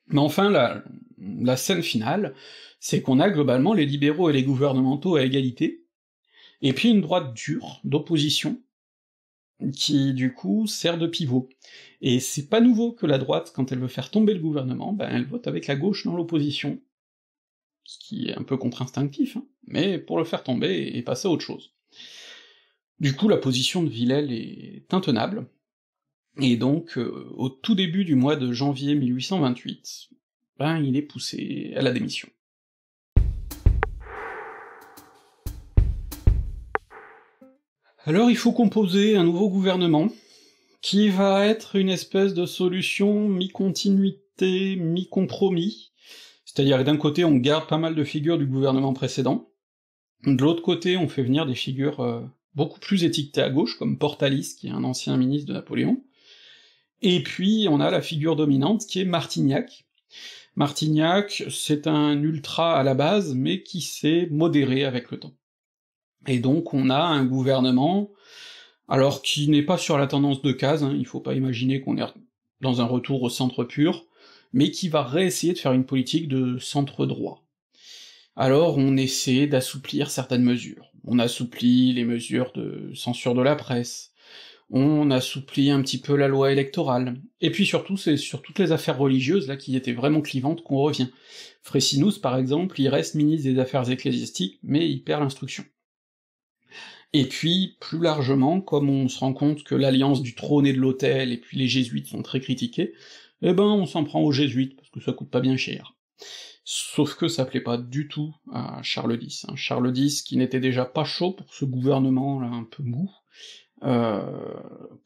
mais enfin, la, la scène finale, c'est qu'on a globalement les libéraux et les gouvernementaux à égalité, et puis une droite dure, d'opposition, qui du coup sert de pivot. Et c'est pas nouveau que la droite, quand elle veut faire tomber le gouvernement, ben elle vote avec la gauche dans l'opposition, ce qui est un peu contre-instinctif, hein, mais pour le faire tomber et passer à autre chose. Du coup, la position de Villèle est intenable, et donc, euh, au tout début du mois de janvier 1828, ben il est poussé à la démission. Alors il faut composer un nouveau gouvernement, qui va être une espèce de solution mi-continuité, mi-compromis, c'est-à-dire d'un côté on garde pas mal de figures du gouvernement précédent, de l'autre côté on fait venir des figures euh, beaucoup plus étiquetées à gauche, comme Portalis, qui est un ancien ministre de Napoléon, et puis on a la figure dominante qui est Martignac. Martignac, c'est un ultra à la base, mais qui s'est modéré avec le temps. Et donc on a un gouvernement, alors qui n'est pas sur la tendance de case, hein. il faut pas imaginer qu'on est dans un retour au centre pur, mais qui va réessayer de faire une politique de centre droit. Alors on essaie d'assouplir certaines mesures. On assouplit les mesures de censure de la presse, on assouplit un petit peu la loi électorale. Et puis surtout, c'est sur toutes les affaires religieuses, là, qui étaient vraiment clivantes, qu'on revient. Frécinus, par exemple, il reste ministre des Affaires ecclésiastiques, mais il perd l'instruction. Et puis, plus largement, comme on se rend compte que l'alliance du trône et de l'autel et puis les jésuites sont très critiqués, eh ben on s'en prend aux jésuites, parce que ça coûte pas bien cher. Sauf que ça plaît pas du tout à Charles X. Hein. Charles X qui n'était déjà pas chaud pour ce gouvernement là un peu mou, euh,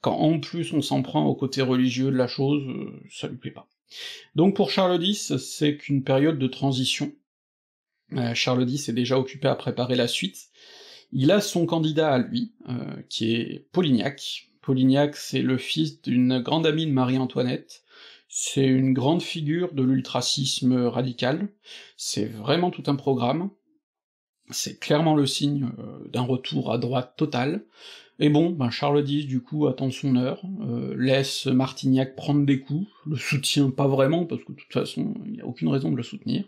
quand en plus on s'en prend au côté religieux de la chose, euh, ça lui plaît pas. Donc pour Charles X, c'est qu'une période de transition. Euh, Charles X est déjà occupé à préparer la suite. Il a son candidat à lui, qui est Polignac. Polignac, c'est le fils d'une grande amie de Marie-Antoinette. C'est une grande figure de l'ultracisme radical. C'est vraiment tout un programme. C'est clairement le signe d'un retour à droite total. Et bon, ben Charles X, du coup, attend son heure, euh, laisse Martignac prendre des coups, le soutient pas vraiment, parce que de toute façon, il n'y a aucune raison de le soutenir.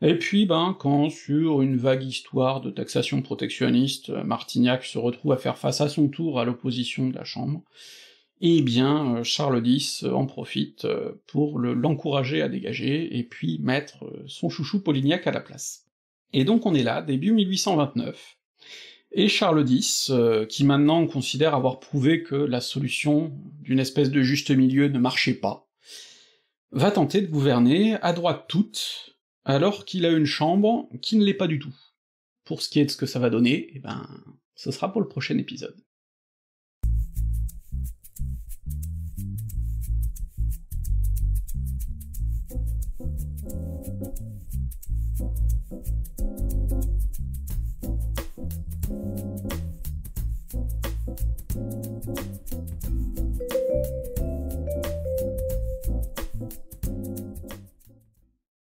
Et puis, ben, quand, sur une vague histoire de taxation protectionniste, Martignac se retrouve à faire face à son tour à l'opposition de la Chambre, eh bien, euh, Charles X en profite euh, pour l'encourager à dégager, et puis mettre son chouchou Polignac à la place. Et donc on est là, début 1829, et Charles X, euh, qui maintenant considère avoir prouvé que la solution d'une espèce de juste milieu ne marchait pas, va tenter de gouverner à droite toute, alors qu'il a une chambre qui ne l'est pas du tout. Pour ce qui est de ce que ça va donner, eh ben, ce sera pour le prochain épisode.